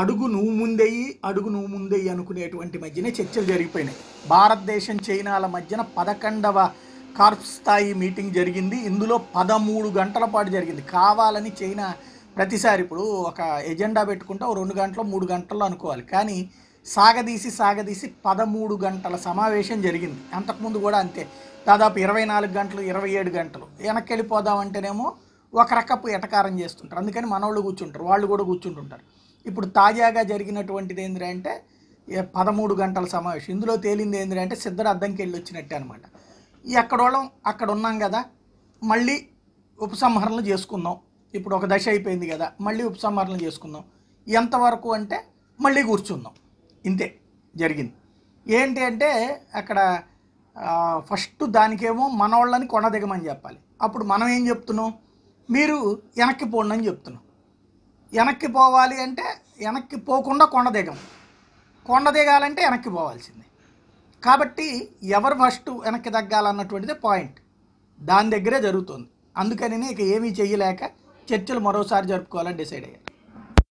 అడుగు నువ్వు ముందెయ్యి అడుగు నువ్వు ముందెయ్యి అనుకునేటువంటి మధ్యనే చర్చలు జరిగిపోయినాయి భారతదేశం చైనాల మధ్యన పదకొండవ కార్ప్ స్థాయి మీటింగ్ జరిగింది ఇందులో పదమూడు గంటల పాటు జరిగింది కావాలని చైనా ప్రతిసారి ఇప్పుడు ఒక ఎజెండా పెట్టుకుంటే రెండు గంటలు మూడు గంటల్లో అనుకోవాలి కానీ సాగదీసి సాగదీసి పదమూడు గంటల సమావేశం జరిగింది అంతకుముందు కూడా అంతే దాదాపు ఇరవై నాలుగు గంటలు ఇరవై ఏడు గంటలు వెనక్కి వెళ్ళిపోదామంటేనేమో ఒక రకపు ఎటకారం చేస్తుంటారు అందుకని మనవాళ్ళు కూర్చుంటారు వాళ్ళు కూడా కూర్చుంటుంటారు ఇప్పుడు తాజాగా జరిగినటువంటిది ఏంద్రా అంటే పదమూడు గంటల సమావేశం ఇందులో తేలింది ఏంద్రా అంటే అద్దంకి వెళ్ళి వచ్చినట్టే అనమాట ఎక్కడోళం అక్కడ ఉన్నాం కదా మళ్ళీ ఉపసంహరణలు చేసుకుందాం ఇప్పుడు ఒక దశ అయిపోయింది కదా మళ్ళీ ఉపసంహరణలు చేసుకుందాం ఎంతవరకు అంటే మళ్ళీ కూర్చుందాం ఇంతే జరిగింది ఏంటి అంటే అక్కడ ఫస్ట్ దానికేమో మనోళ్ళని కొనదిగమని చెప్పాలి అప్పుడు మనం ఏం చెప్తున్నాం మీరు వెనక్కి పోండి అని చెప్తున్నాం వెనక్కి పోవాలి అంటే వెనక్కి పోకుండా కొండ దిగం కొండ దిగాలంటే వెనక్కి పోవాల్సింది కాబట్టి ఎవరు ఫస్ట్ వెనక్కి తగ్గాలన్నటువంటిది పాయింట్ దాని దగ్గరే జరుగుతుంది అందుకని ఇక ఏమీ చేయలేక చర్చలు మరోసారి జరుపుకోవాలని డిసైడ్ అయ్యారు